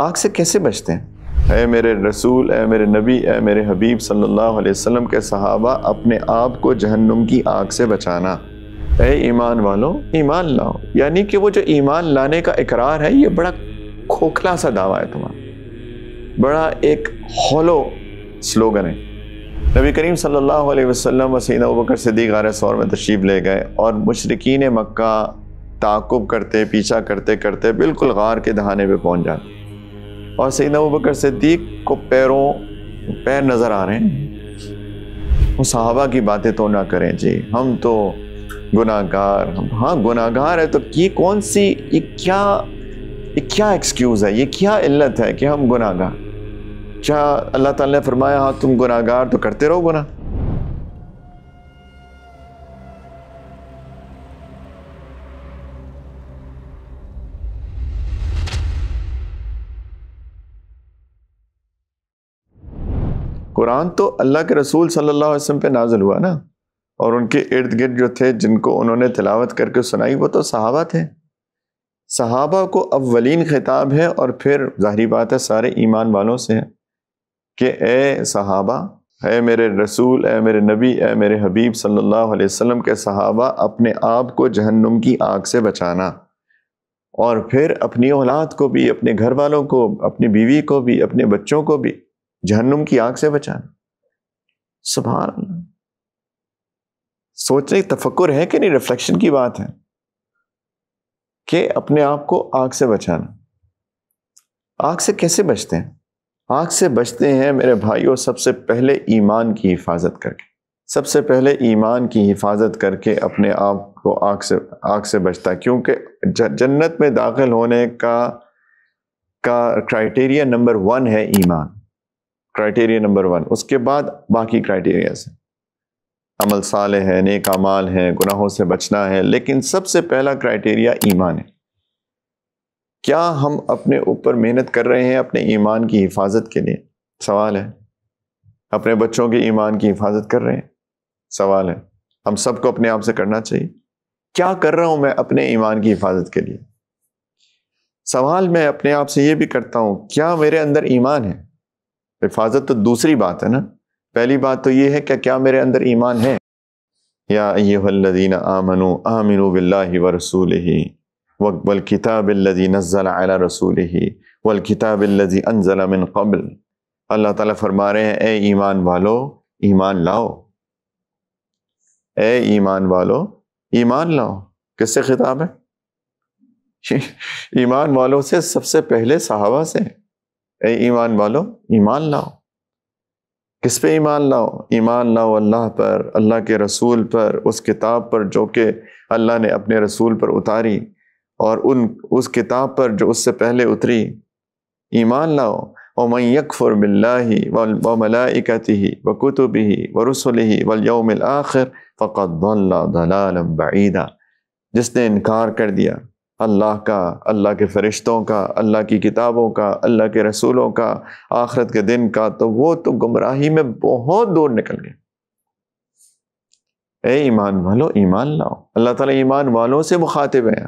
आग से कैसे बचते हैं अय मेरे रसूल अय मेरे नबी ए मेरे हबीब सल्लल्लाहु अलैहि वसल्लम के सहाबा अपने आप को जहन्नुम की आग से बचाना अय ईमान वालों ईमान लाओ यानी कि वो जो ईमान लाने का इकरार है ये बड़ा खोखला सा दावा है तुम्हारा बड़ा एक हॉलो स्लोगन है नबी करीम सल्लल्लाहु अलैहि वसल्लम वसीन बकर सदीक गार सौर में तशरीफ़ ले गए और मशरकिन मक्का ताकुब करते पीछा करते करते बिल्कुल गार के दहाने पर पहुँच जाते और सईद अबू बकर सिद्दीक को पैरों पैर नज़र आ रहे हैं सहाबा की बातें तो ना करें जी हम तो गुनागार हम हाँ गुनागार है तो ये कौन सी ये क्या ये क्या एक्सक्यूज़ है ये क्या इल्लत है कि हम गुनागार क्या अल्लाह ताला ने फरमाया हाँ तुम गुनागार तो करते रहो गुनाह कुरान तो अल्लाह के रसूल सल्लल्लाहु अलैहि वसल्लम पे नाजल हुआ ना और उनके इर्द गिर्द जो थे जिनको उन्होंने तिलावत करके सुनाई वो तो सहाबा थे सहाबा को अव्वलीन खिताब है और फिर ज़ाहरी बात है सारे ईमान वालों से है कि ए सहाबा ए मेरे रसूल ए मेरे नबी ए मेरे हबीब सल्लल्लाहु अलैहि वसल्लम के सहाबा अपने आप को जहन्नुम की आग से बचाना और फिर अपनी औलाद को भी अपने घर वालों को अपनी बीवी को भी अपने बच्चों को भी जहन्नुम की आग से बचाना सुभान सोचने तफक्र है कि नहीं रिफ्लेक्शन की बात है कि अपने आप को आग से बचाना आग से कैसे बचते हैं आग से बचते हैं मेरे भाइयों सबसे पहले ईमान की हिफाजत करके सबसे पहले ईमान की हिफाजत करके अपने आप को आग से आग से बचता क्योंकि जन्नत में दाखिल होने का का क्राइटेरिया नंबर वन है ईमान क्राइटेरिया नंबर वन उसके बाद बाकी क्राइटेरियाज हैं अमल साल है नेक अमाल हैं गुनाहों से बचना है लेकिन सबसे पहला क्राइटेरिया ईमान है क्या हम अपने ऊपर मेहनत कर रहे हैं अपने ईमान की हिफाजत के लिए सवाल है अपने बच्चों के ईमान की हिफाजत कर रहे हैं सवाल है हम सबको अपने आप से करना चाहिए क्या कर रहा हूं मैं अपने ईमान की हिफाजत के लिए सवाल मैं अपने आप से ये भी करता हूं क्या मेरे अंदर ईमान है हिफाजत तो दूसरी बात है ना पहली बात तो ये है कि क्या मेरे अंदर ईमान है या यादीन आमन आमिन व रसूल ही वल किताब लदी नज़ल अला रसूल ही वल किताब लजी कबल अल्लाह ताला फरमा रहे हैं ए ईमान वालो ईमान लाओ ए ईमान वालो ईमान लाओ किससे खिताब है ईमान वालों से सबसे पहले सहाबा से ए ईमान वालो ईमान लाओ किस पे ईमान लाओ ईमान लाओ अल्लाह पर अल्लाह के रसूल पर उस किताब पर जो कि अल्लाह ने अपने रसूल पर उतारी और उन उस किताब पर जो उससे पहले उतरी ईमान लाओ ओमन यकफुर बिल्लाही व ही व ही व ही वल यौमिल आखिर फ़कत दलालम बईदा जिसने इनकार कर दिया अल्लाह का अल्लाह के फ़रिश्तों का अल्लाह की किताबों का अल्लाह के रसूलों का आखरत के दिन का तो वो तो गुमराही में बहुत दूर निकल गए ए ईमान वालों ईमान लाओ अल्लाह ताला ईमान वालों से मुखातिब है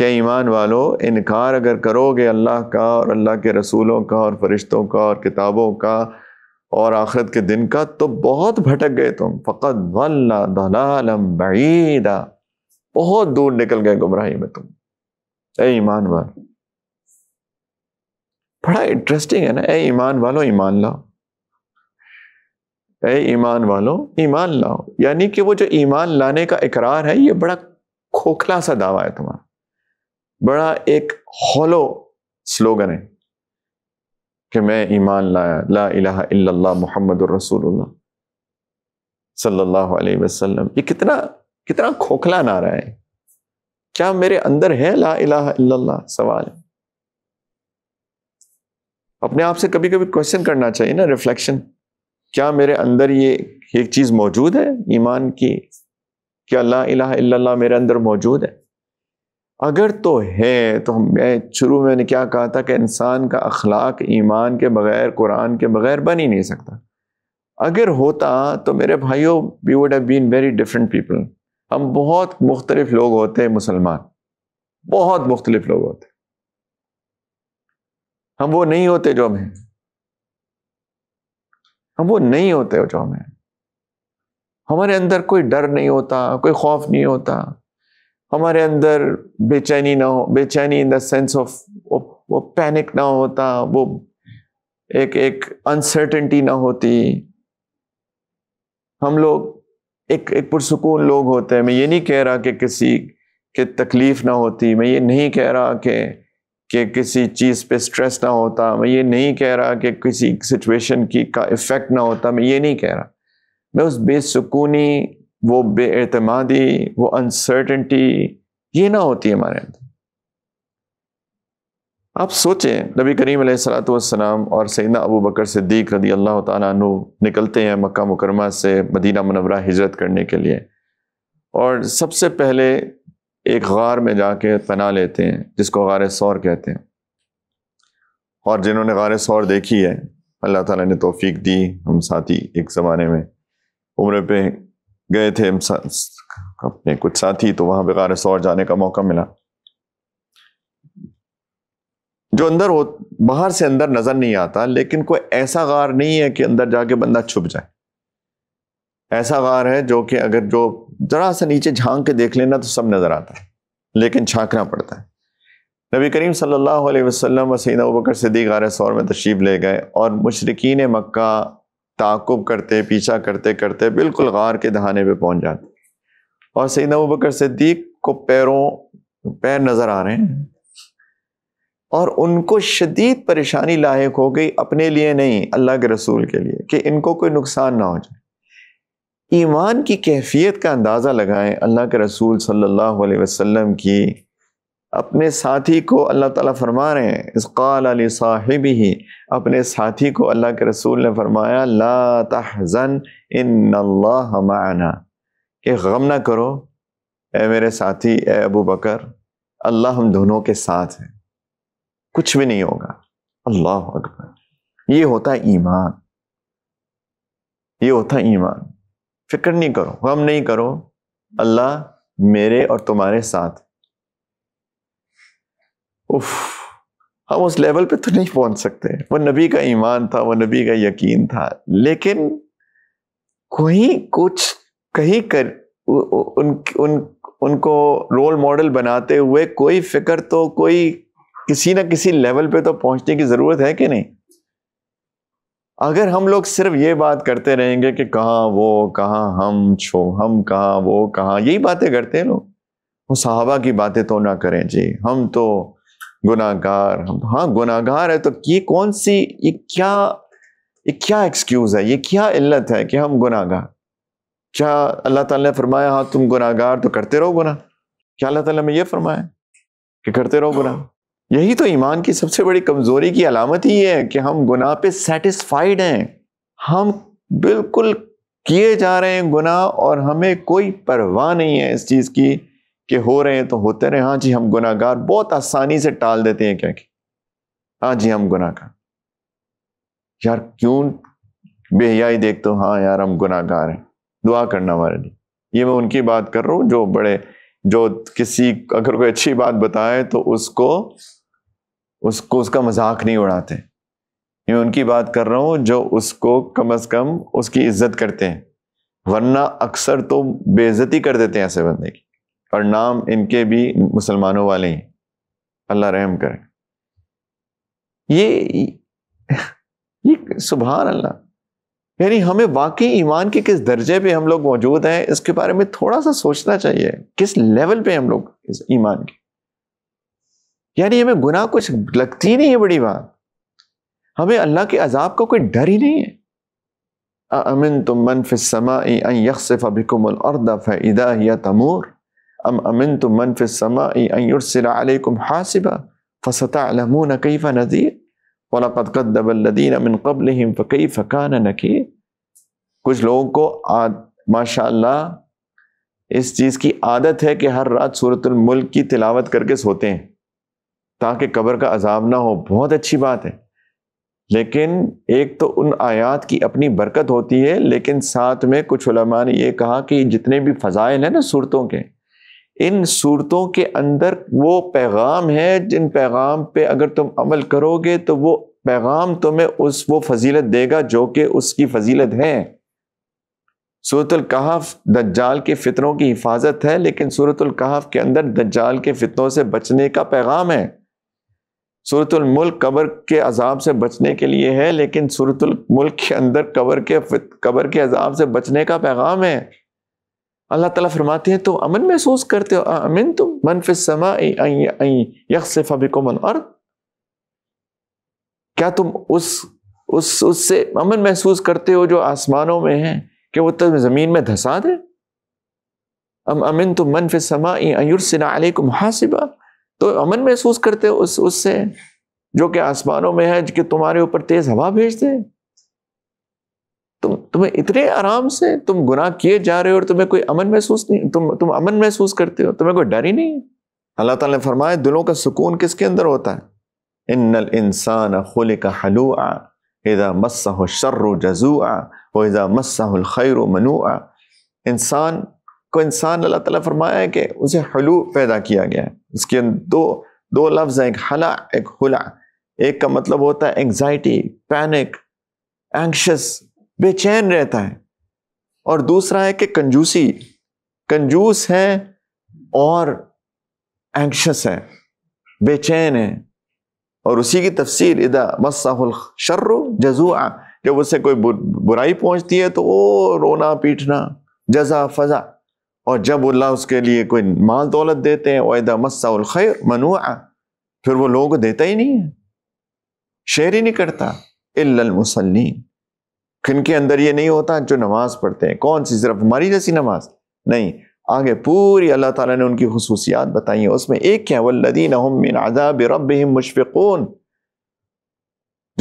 क्या ईमान वालों इनकार अगर करोगे अल्लाह का और अल्लाह के रसूलों का और फरिश्तों का और किताबों का और आखरत के दिन का तो बहुत भटक गए तुम फ़कत वल्ला दलालम बईदा बहुत दूर निकल गए गुमराही में तुम ए ईमान वालो बड़ा इंटरेस्टिंग है ना ए ईमान वालो ईमान लाओ ए ईमान वालो ईमान लाओ यानी कि वो जो ईमान लाने का इकरार है ये बड़ा खोखला सा दावा है तुम्हारा बड़ा एक हॉलो स्लोगन है कि मैं ईमान लाया ला इलाहा इल्लल्लाह मोहम्मद रसूलुल्लाह सल्लल्लाहु अलैहि वसल्लम ये कितना कितना खोखला नारा है क्या मेरे अंदर है ला इला इल्लल्लाह सवाल है अपने आप से कभी कभी क्वेश्चन करना चाहिए ना रिफ्लेक्शन क्या मेरे अंदर ये एक चीज मौजूद है ईमान की क्या ला इला इल्लल्लाह मेरे अंदर मौजूद है अगर तो है तो मैं शुरू में क्या कहा था कि इंसान का अखलाक ईमान के बगैर कुरान के बगैर बन ही नहीं सकता अगर होता तो मेरे भाइयों we would have been very different people हम बहुत मुख्तलिफ लोग होते हैं मुसलमान बहुत मुख्तलिफ लोग होते हैं हम वो नहीं होते जो हम हैं हम वो नहीं होते जो हम हैं हमारे अंदर कोई डर नहीं होता कोई खौफ नहीं होता हमारे अंदर बेचैनी ना हो बेचैनी इन द सेंस ऑफ वो पैनिक ना होता वो एक एक अनसर्टेनिटी ना होती हम लोग एक एक पुरसकून लोग होते हैं मैं ये नहीं कह रहा कि किसी के तकलीफ़ ना होती मैं ये नहीं कह रहा कि कि किसी चीज़ पे स्ट्रेस ना होता मैं ये नहीं कह रहा कि किसी सिचुएशन की का इफ़ेक्ट ना होता मैं ये नहीं कह रहा मैं उस बेसकूनी वो बेअतमादी वो अनसर्टनटी ये ना होती हमारे अंदर आप सोचें नबी करीम सलाम और सैदा अबू बकर सिद्दीक रदी अल्लाह तु निकलते हैं मक्का मुकरमा से मदीना मनवरा हिजरत करने के लिए और सबसे पहले एक गार में जाके पना लेते हैं जिसको गार सौर कहते हैं और जिन्होंने गार सौर देखी है अल्लाह ताला ने तोफ़ी दी हम साथी एक ज़माने में उम्र पे गए थे हम अपने कुछ साथी तो वहाँ पर गार शौर जाने का मौका मिला जो अंदर हो बाहर से अंदर नजर नहीं आता लेकिन कोई ऐसा गार नहीं है कि अंदर जाके बंदा छुप जाए ऐसा गार है जो कि अगर जो जरा सा नीचे झांक के देख लेना तो सब नजर आता है लेकिन झांकना पड़ता है नबी करीम सल्लल्लाहु अलैहि वसल्लम वसीन अबकर सिद्दीक गार सौर में तशीब ले गए और मशरकिन मक्का ताकुब करते पीछा करते करते बिल्कुल गार के दहाने पर पहुंच जाते और सईद अबकर सिद्दीक को पैरों पैर नज़र आ रहे हैं और उनको शदीद परेशानी लायक हो गई अपने लिए नहीं अल्लाह के रसूल के लिए कि इनको कोई नुकसान ना हो जाए ईमान की कैफियत का अंदाज़ा लगाएं अल्लाह के रसूल सल्लल्लाहु अलैहि वसल्लम की अपने साथी को अल्लाह ताला फरमा रहे हैं इसकाल अली साहिब ही अपने साथी को अल्लाह के रसूल ने फरमाया ला तहजन इन माना कि गम ना करो ए मेरे साथी ए अबू बकर अल्लाह हम दोनों के साथ हैं कुछ भी नहीं होगा अल्लाह अकबर ये होता है ईमान ये होता है ईमान फिक्र नहीं करो गम नहीं करो अल्लाह मेरे और तुम्हारे साथ उफ हम उस लेवल पे तो नहीं पहुंच सकते वो नबी का ईमान था वो नबी का यकीन था लेकिन कोई कुछ कहीं कर उन, उन उनको रोल मॉडल बनाते हुए कोई फिक्र तो कोई किसी ना किसी लेवल पे तो पहुंचने की ज़रूरत है कि नहीं अगर हम लोग सिर्फ ये बात करते रहेंगे कि कहाँ वो कहा हम छो हम कहा वो कहाँ यही बातें करते हैं लोग वो सहाबा की बातें तो ना करें जी हम तो गुनागार हम हाँ गुनागार है तो ये कौन सी ये क्या ये क्या एक्सक्यूज़ है ये क्या इल्लत है कि हम गुनागार क्या अल्लाह ताला ने फरमाया हाँ तुम गुनागार तो करते रहो गुना क्या अल्लाह ताला ने यह फरमाया कि करते रहो गुना यही तो ईमान की सबसे बड़ी कमज़ोरी की अलामत ही है कि हम गुनाह पे सेटिस्फाइड हैं हम बिल्कुल किए जा रहे हैं गुनाह और हमें कोई परवाह नहीं है इस चीज़ की कि हो रहे हैं तो होते रहे हाँ जी हम गुनाहगार बहुत आसानी से टाल देते हैं क्या हाँ जी हम गुनाहगार यार क्यों बेहियाई देख तो हाँ यार हम गुनाहगार हैं दुआ करना हमारे लिए ये मैं उनकी बात कर रहा हूँ जो बड़े जो किसी अगर कोई अच्छी बात बताए तो उसको उसको उसका मजाक नहीं उड़ाते मैं उनकी बात कर रहा हूँ जो उसको कम अज कम उसकी इज्जत करते हैं वरना अक्सर तो बेजती कर देते हैं ऐसे बंदे की और नाम इनके भी मुसलमानों वाले ही अल्लाह रहम करे ये ये सुबहान अल्लाह यानी हमें वाकई ईमान के किस दर्जे पे हम लोग मौजूद हैं इसके बारे में थोड़ा सा सोचना चाहिए किस लेवल पे हम लोग इस ईमान के यानी हमें गुना कुछ लगती नहीं है बड़ी बात हमें अल्लाह के अजाब का कोई डर ही नहीं है अमिन तुम मन या तमूर अम अमिन तुम मन फ़िसमाफ़िलकुम हासिबा फ़सतमून कैफ़ा नज़ीर वलाक़दबल्लिन अमिन कबल फ़कई फ़कान नकीर कुछ लोगों को आद माशा इस चीज़ की आदत है कि हर रात सूरतमल्क की तिलावत करके सोते हैं ताकि कब्र का अजाब ना हो बहुत अच्छी बात है लेकिन एक तो उन आयात की अपनी बरकत होती है लेकिन साथ में कुछ उलमा ने यह कहा कि जितने भी फ़जाइल हैं ना सूरतों के इन सूरतों के अंदर वो पैगाम है जिन पैगाम पे अगर तुम अमल करोगे तो वो पैगाम तुम्हें उस वो फजीलत देगा जो कि उसकी फजीलत है सूरतुल कहफ दज्जाल के फितरों की हिफाजत है लेकिन सूरतुल कहफ के अंदर दज्जाल के फितरों से बचने का पैगाम है सूरतुल मुल्क कबर के अजाब से बचने के लिए है लेकिन सूरतुल मुल्क के अंदर कबर के कबर के अजाब से बचने का पैगाम है अल्लाह ताला फरमाते हैं तो अमन महसूस करते हो अमिन तुम मनफि समा को मन और क्या तुम उस उस उससे अमन महसूस करते हो जो आसमानों में है कि वो तुम ज़मीन में धसा दे अमिन तुम मनफि समा युरसिना अलैकुम हासिबा तो अमन महसूस करते हो उस उससे जो कि आसमानों में है कि तुम्हारे ऊपर तेज हवा भेज दे तुम तुम्हें इतने आराम से तुम गुनाह किए जा रहे हो और तुम्हें कोई अमन महसूस नहीं तुम तुम अमन महसूस करते हो तुम्हें कोई डर ही नहीं अल्लाह ताला ने फरमाया दिलों का सुकून किसके अंदर होता है इन्नल इंसान खुल का हलुआ इदा मस्सा शर्र जजू व मस्सा खैर मनुआ इंसान को इंसान अल्लाह ताला फरमाया है कि उसे हलू पैदा किया गया है उसके दो दो लफ्ज़ हैं एक हला एक हुला एक का मतलब होता है एंग्जाइटी पैनिक एंक्शस बेचैन रहता है और दूसरा है कि कंजूसी कंजूस है और एंक्शस है बेचैन है और उसी की तफसीर इदा मसाहुल शर्र जजुआ जब उसे कोई बुराई पहुंचती है तो वो रोना पीटना जजा फजा और जब अल्लाह उसके लिए कोई माल दौलत देते हैं वायदा खैर मनुआ फिर वो लोगों को देता ही नहीं है शेर ही नहीं करता मुसलिन किनके अंदर ये नहीं होता जो नमाज पढ़ते हैं कौन सी सिर्फ हमारी जैसी नमाज नहीं आगे पूरी अल्लाह ताला ने उनकी खसूसियात बताई है उसमें एक क्या वल्लिन आजाब रब मुशफ़ून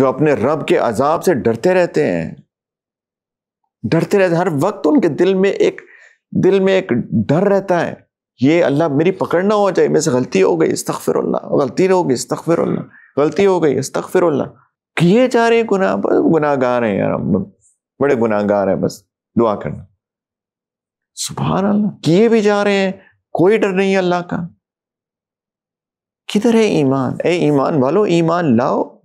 जो अपने रब के अजाब से डरते रहते हैं डरते रहते हर वक्त उनके दिल में एक दिल में एक डर रहता है ये अल्लाह मेरी पकड़ ना हो जाए मेरे से गलती हो गई इस्तफ़िर गलती हो गई इस्तफ़िर गलती हो गई इस्तफ़िर किए जा रहे गुनाह बस गुनाहगार हैं यार बड़े गुनाहगार हैं बस दुआ करना सुबह अल्लाह किए भी जा रहे हैं कोई डर नहीं है अल्लाह का किधर है ईमान ए ईमान वालो ईमान लाओ